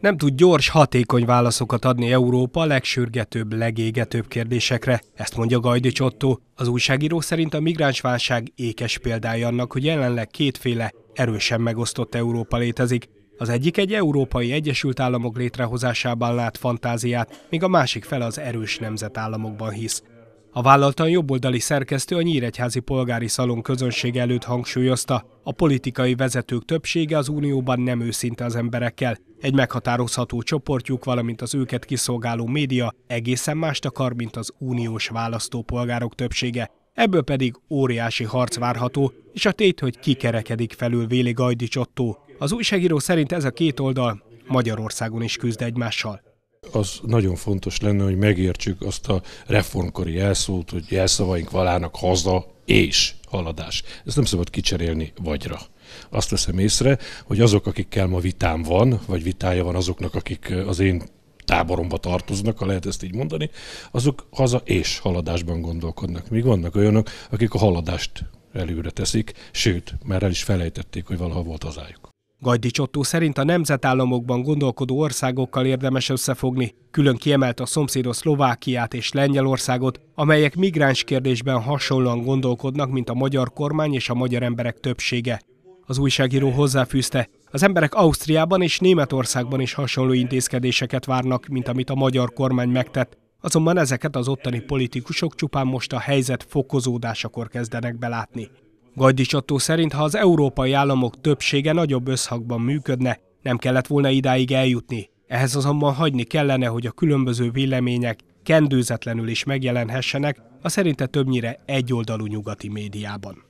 Nem tud gyors, hatékony válaszokat adni Európa legsürgetőbb, legégetőbb kérdésekre. Ezt mondja Gajdi Otto. Az újságíró szerint a migránsválság ékes példája annak, hogy jelenleg kétféle, erősen megosztott Európa létezik. Az egyik egy Európai Egyesült Államok létrehozásában lát fantáziát, míg a másik fele az erős nemzetállamokban hisz. A vállaltan jobboldali szerkesztő a Nyíregyházi Polgári Szalon közönség előtt hangsúlyozta, a politikai vezetők többsége az Unióban nem őszinte az emberekkel. Egy meghatározható csoportjuk, valamint az őket kiszolgáló média egészen mást akar, mint az uniós választópolgárok többsége. Ebből pedig óriási harc várható, és a tét, hogy kikerekedik felül Véli Gajdics Otto. Az újságíró szerint ez a két oldal Magyarországon is küzd egymással az nagyon fontos lenne, hogy megértsük azt a reformkori jelszót, hogy jelszavaink valának haza és haladás. Ezt nem szabad kicserélni vagyra azt veszem észre, hogy azok, akikkel ma vitám van, vagy vitája van azoknak, akik az én táboromba tartoznak, ha lehet ezt így mondani, azok haza és haladásban gondolkodnak. Míg vannak olyanok, akik a haladást előre teszik, sőt, már el is felejtették, hogy valaha volt hazájuk. Gajdi Csottó szerint a nemzetállamokban gondolkodó országokkal érdemes összefogni, külön kiemelt a szomszédos Szlovákiát és Lengyelországot, amelyek migráns kérdésben hasonlóan gondolkodnak, mint a magyar kormány és a magyar emberek többsége. Az újságíró hozzáfűzte, az emberek Ausztriában és Németországban is hasonló intézkedéseket várnak, mint amit a magyar kormány megtett, azonban ezeket az ottani politikusok csupán most a helyzet fokozódásakor kezdenek belátni. Gajdics Attó szerint, ha az európai államok többsége nagyobb összhangban működne, nem kellett volna idáig eljutni. Ehhez azonban hagyni kellene, hogy a különböző vélemények kendőzetlenül is megjelenhessenek a szerinte többnyire egyoldalú nyugati médiában.